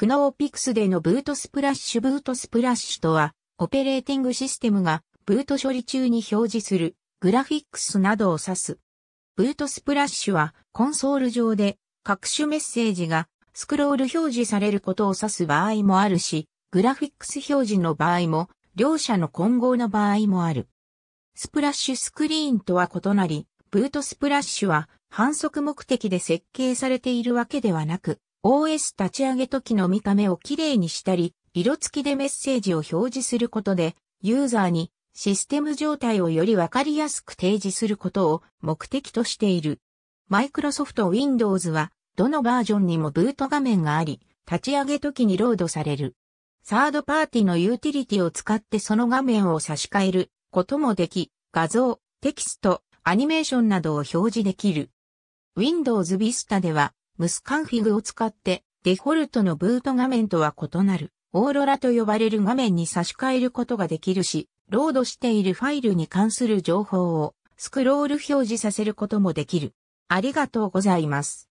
クノーピクスでのブートスプラッシュブートスプラッシュとは、オペレーティングシステムがブート処理中に表示するグラフィックスなどを指す。ブートスプラッシュはコンソール上で各種メッセージがスクロール表示されることを指す場合もあるし、グラフィックス表示の場合も、両者の混合の場合もある。スプラッシュスクリーンとは異なり、ブートスプラッシュは反則目的で設計されているわけではなく、OS 立ち上げ時の見た目をきれいにしたり、色付きでメッセージを表示することで、ユーザーにシステム状態をよりわかりやすく提示することを目的としている。Microsoft Windows は、どのバージョンにもブート画面があり、立ち上げ時にロードされる。サードパーティのユーティリティを使ってその画面を差し替えることもでき、画像、テキスト、アニメーションなどを表示できる。Windows Vista では、ムスカンフィグを使って、デフォルトのブート画面とは異なる、オーロラと呼ばれる画面に差し替えることができるし、ロードしているファイルに関する情報をスクロール表示させることもできる。ありがとうございます。